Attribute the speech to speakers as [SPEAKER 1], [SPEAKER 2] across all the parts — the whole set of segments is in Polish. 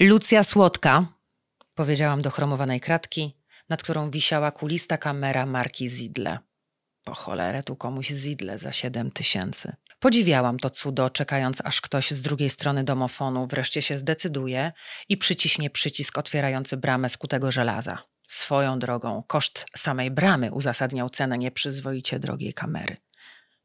[SPEAKER 1] Lucja Słodka, powiedziałam do chromowanej kratki, nad którą wisiała kulista kamera marki Zidle. Po cholerę tu komuś Zidle za siedem tysięcy. Podziwiałam to cudo, czekając aż ktoś z drugiej strony domofonu wreszcie się zdecyduje i przyciśnie przycisk otwierający bramę skutego żelaza. Swoją drogą, koszt samej bramy uzasadniał cenę nieprzyzwoicie drogiej kamery.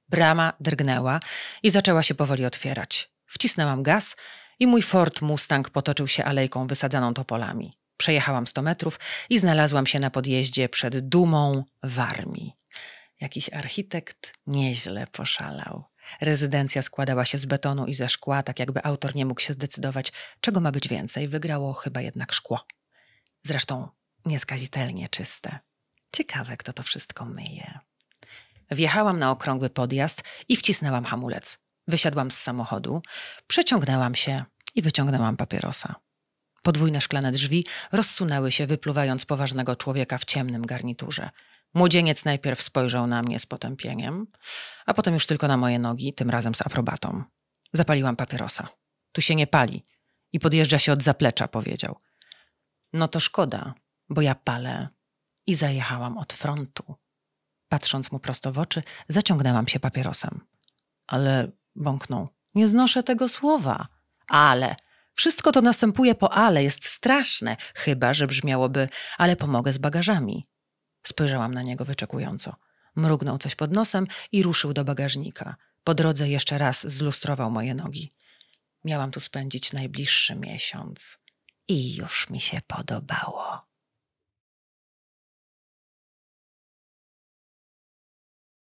[SPEAKER 1] Brama drgnęła i zaczęła się powoli otwierać. Wcisnęłam gaz i mój Ford Mustang potoczył się alejką wysadzaną topolami. Przejechałam 100 metrów i znalazłam się na podjeździe przed dumą Warmii. Jakiś architekt nieźle poszalał. Rezydencja składała się z betonu i ze szkła, tak jakby autor nie mógł się zdecydować, czego ma być więcej. Wygrało chyba jednak szkło. Zresztą nieskazitelnie czyste. Ciekawe, kto to wszystko myje. Wjechałam na okrągły podjazd i wcisnęłam hamulec. Wysiadłam z samochodu, przeciągnęłam się i wyciągnęłam papierosa. Podwójne szklane drzwi rozsunęły się, wypluwając poważnego człowieka w ciemnym garniturze. Młodzieniec najpierw spojrzał na mnie z potępieniem, a potem już tylko na moje nogi, tym razem z aprobatą. Zapaliłam papierosa. Tu się nie pali i podjeżdża się od zaplecza, powiedział. No to szkoda, bo ja palę i zajechałam od frontu. Patrząc mu prosto w oczy, zaciągnęłam się papierosem. Ale bąknął. Nie znoszę tego słowa. Ale. Wszystko to następuje po ale, jest straszne, chyba że brzmiałoby, ale pomogę z bagażami. Spojrzałam na niego wyczekująco. Mrugnął coś pod nosem i ruszył do bagażnika. Po drodze jeszcze raz zlustrował moje nogi. Miałam tu spędzić najbliższy miesiąc. I już mi się podobało.